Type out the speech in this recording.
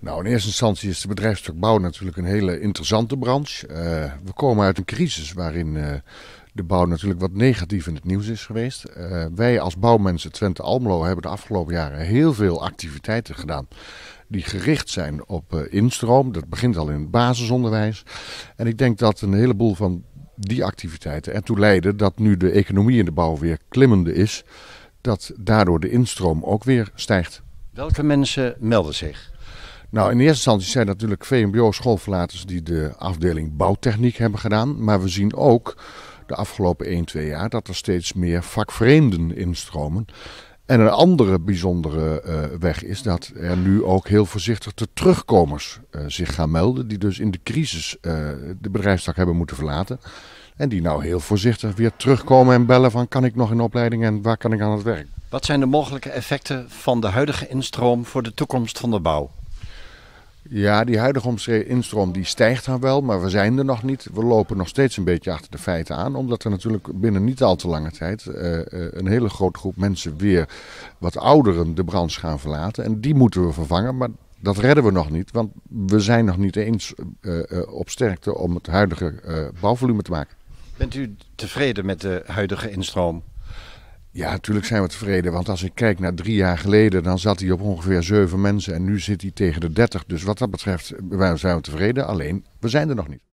Nou, in eerste instantie is de bedrijfstukbouw natuurlijk een hele interessante branche. Eh, we komen uit een crisis waarin eh, de bouw natuurlijk wat negatief in het nieuws is geweest. Eh, wij als bouwmensen Twente Almelo hebben de afgelopen jaren heel veel activiteiten gedaan die gericht zijn op instroom. Dat begint al in het basisonderwijs. En ik denk dat een heleboel van die activiteiten ertoe leiden dat nu de economie in de bouw weer klimmende is, dat daardoor de instroom ook weer stijgt. Welke mensen melden zich? Nou, in eerste instantie zijn natuurlijk VMBO-schoolverlaters die de afdeling bouwtechniek hebben gedaan. Maar we zien ook de afgelopen 1, 2 jaar dat er steeds meer vakvreemden instromen. En een andere bijzondere eh, weg is dat er nu ook heel voorzichtig de terugkomers eh, zich gaan melden. Die dus in de crisis eh, de bedrijfstak hebben moeten verlaten. En die nou heel voorzichtig weer terugkomen en bellen van kan ik nog in opleiding en waar kan ik aan het werk. Wat zijn de mogelijke effecten van de huidige instroom voor de toekomst van de bouw? Ja, die huidige instroom die stijgt dan wel, maar we zijn er nog niet. We lopen nog steeds een beetje achter de feiten aan, omdat er natuurlijk binnen niet al te lange tijd eh, eh, een hele grote groep mensen weer wat ouderen de branche gaan verlaten. En die moeten we vervangen, maar dat redden we nog niet, want we zijn nog niet eens eh, op sterkte om het huidige bouwvolume te maken. Bent u tevreden met de huidige instroom? Ja, natuurlijk zijn we tevreden. Want als ik kijk naar drie jaar geleden, dan zat hij op ongeveer zeven mensen. En nu zit hij tegen de dertig. Dus wat dat betreft eh, zijn we tevreden. Alleen, we zijn er nog niet.